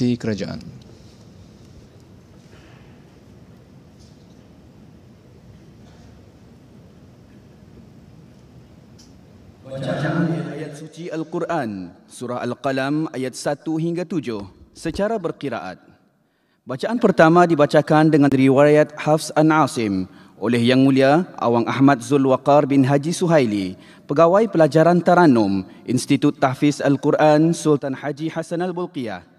bakti kerajaan. Bacaan ayat suci Al-Quran, surah Al-Qalam ayat 1 hingga 7 secara berkiraat. Bacaan pertama dibacakan dengan riwayat Hafs An-Asim oleh Yang Mulia Awang Ahmad Zul Waqar bin Haji Suhaili, Pegawai Pelajaran Taranum, Institut Tahfiz Al-Quran Sultan Haji Hassan Al-Bulqiyah.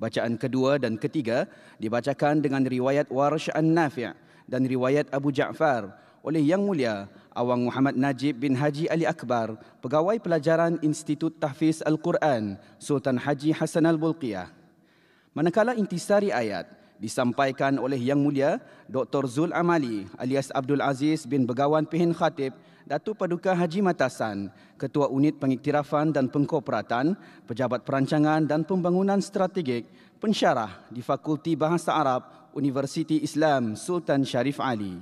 Bacaan kedua dan ketiga dibacakan dengan riwayat Warsh An Nafi' dan riwayat Abu Ja'far oleh Yang Mulia Awang Muhammad Najib bin Haji Ali Akbar, Pegawai Pelajaran Institut Tahfiz Al-Quran, Sultan Haji Hassan Al-Bulqiyah. Manakala intisari ayat, disampaikan oleh Yang Mulia Dr. Zul Amali alias Abdul Aziz bin Begawan Pihin Khatib Datu Paduka Haji Matasan, Ketua Unit Pengiktirafan dan Pengkoperatan, Pejabat Perancangan dan Pembangunan Strategik, Pensyarah di Fakulti Bahasa Arab Universiti Islam Sultan Sharif Ali.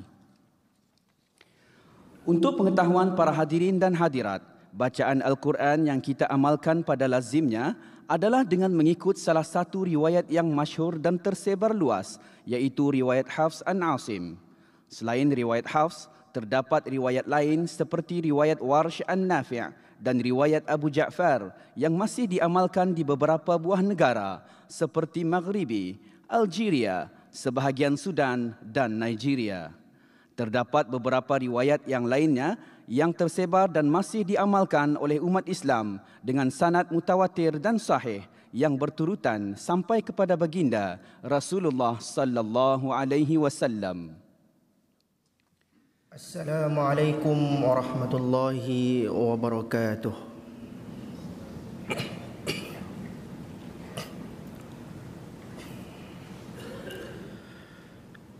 Untuk pengetahuan para hadirin dan hadirat, bacaan Al-Quran yang kita amalkan pada lazimnya adalah dengan mengikut salah satu riwayat yang masyhur dan tersebar luas yaitu riwayat Hafs an Asim. Selain riwayat Hafs, terdapat riwayat lain seperti riwayat Warsh an Nafi' dan riwayat Abu Ja'far yang masih diamalkan di beberapa buah negara seperti Maghribi, Algeria, sebahagian Sudan dan Nigeria. Terdapat beberapa riwayat yang lainnya yang tersebar dan masih diamalkan oleh umat Islam dengan sanad mutawatir dan sahih yang berturutan sampai kepada baginda Rasulullah sallallahu alaihi wasallam. Assalamualaikum warahmatullahi wabarakatuh.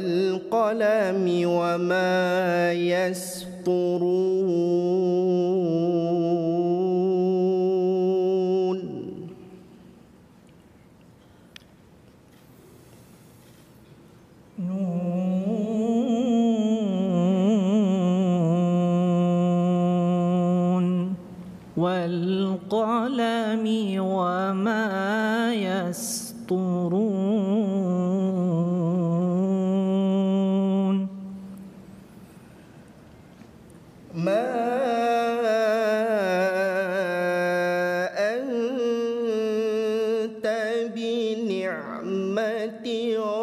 والقلم وما يسطرون نون والقلم وما يسطرون بنعمة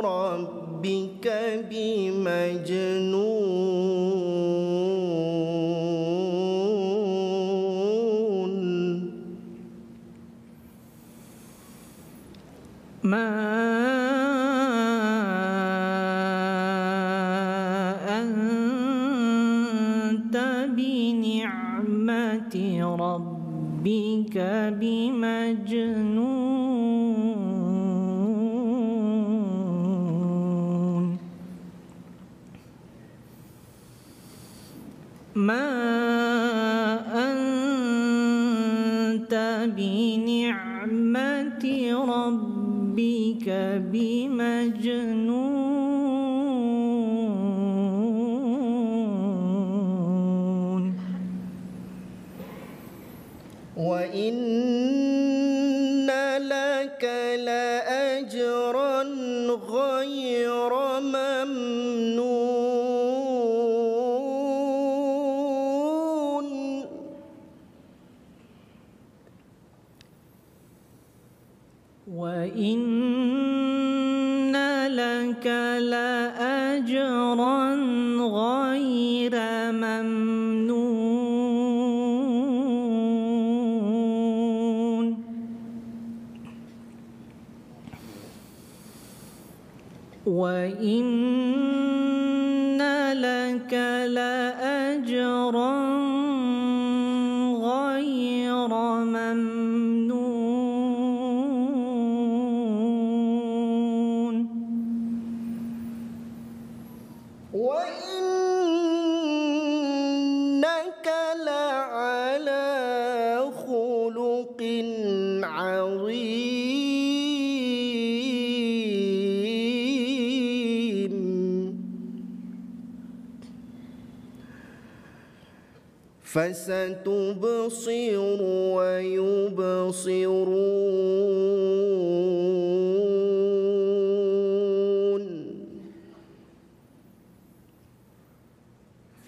ربك بمجنون ما أنت بنعمة ربك بمجنون ما أنت بنعمة ربك بمجنون وإن وإن فستبصر ويبصرون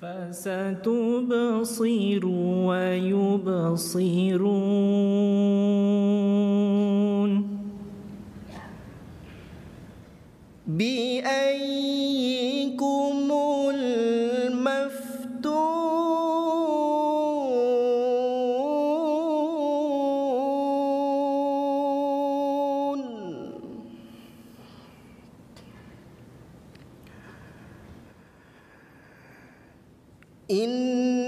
فستبصر ويبصرون بي إن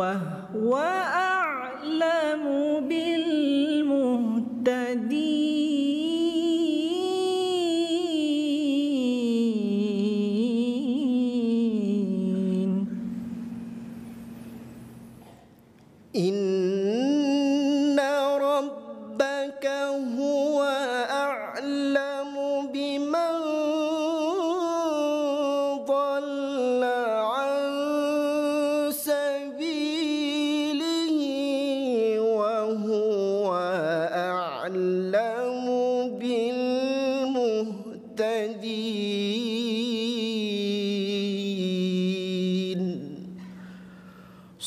وهو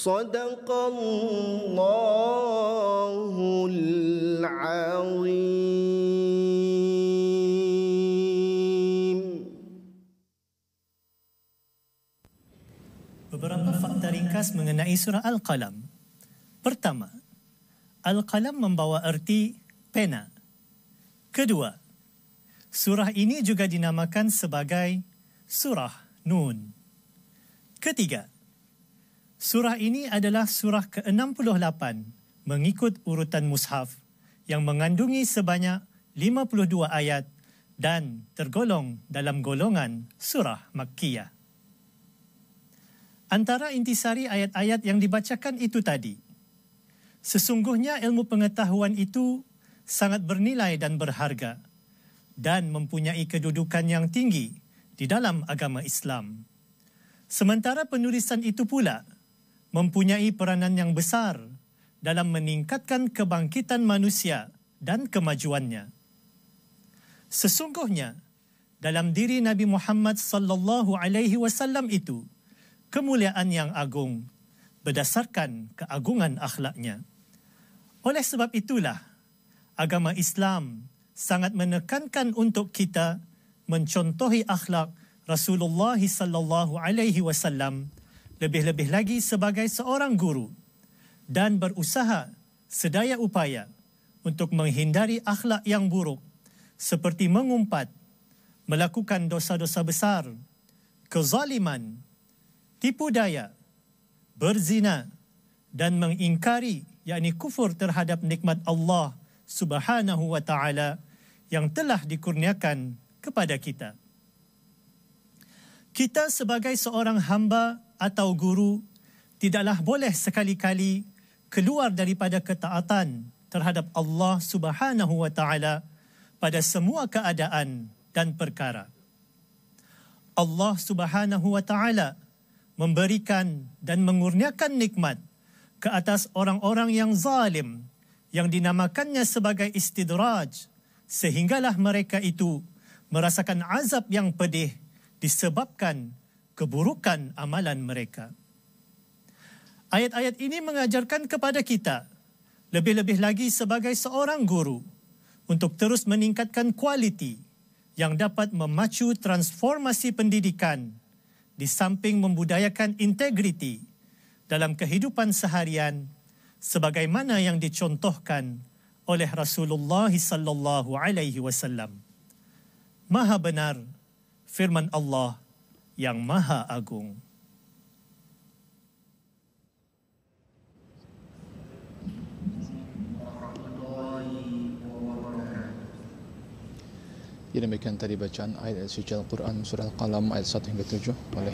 صدق الله العظيم Beberapa fakta ringkas mengenai surah Al-Qalam. Pertama, Al-Qalam membawa erti pena. Kedua, surah ini juga dinamakan sebagai surah Nun. Ketiga, Surah ini adalah surah ke-68 mengikut urutan mushaf yang mengandungi sebanyak 52 ayat dan tergolong dalam golongan surah Makkiyah. Antara intisari ayat-ayat yang dibacakan itu tadi, sesungguhnya ilmu pengetahuan itu sangat bernilai dan berharga dan mempunyai kedudukan yang tinggi di dalam agama Islam. Sementara penulisan itu pula mempunyai peranan yang besar dalam meningkatkan kebangkitan manusia dan kemajuannya. Sesungguhnya dalam diri Nabi Muhammad sallallahu alaihi wasallam itu kemuliaan yang agung berdasarkan keagungan akhlaknya. Oleh sebab itulah agama Islam sangat menekankan untuk kita mencontohi akhlak Rasulullah sallallahu alaihi wasallam lebih-lebih lagi sebagai seorang guru dan berusaha sedaya upaya untuk menghindari akhlak yang buruk seperti mengumpat, melakukan dosa-dosa besar, kezaliman, tipu daya, berzina dan mengingkari yakni kufur terhadap nikmat Allah Subhanahu wa taala yang telah dikurniakan kepada kita. Kita sebagai seorang hamba atau guru tidaklah boleh sekali-kali keluar daripada ketaatan terhadap Allah Subhanahu wa taala pada semua keadaan dan perkara. Allah Subhanahu wa taala memberikan dan mengurniakan nikmat ke atas orang-orang yang zalim yang dinamakannya sebagai istidraj sehinggalah mereka itu merasakan azab yang pedih disebabkan keburukan amalan mereka. Ayat-ayat ini mengajarkan kepada kita, lebih-lebih lagi sebagai seorang guru, untuk terus meningkatkan kualiti yang dapat memacu transformasi pendidikan di samping membudayakan integriti dalam kehidupan seharian sebagaimana yang dicontohkan oleh Rasulullah sallallahu alaihi wasallam. Maha benar firman Allah yang maha agung. Ini demikian tadi bacaan ayat suci Al-Quran surah Al-Qalam ayat 1 hingga 7 oleh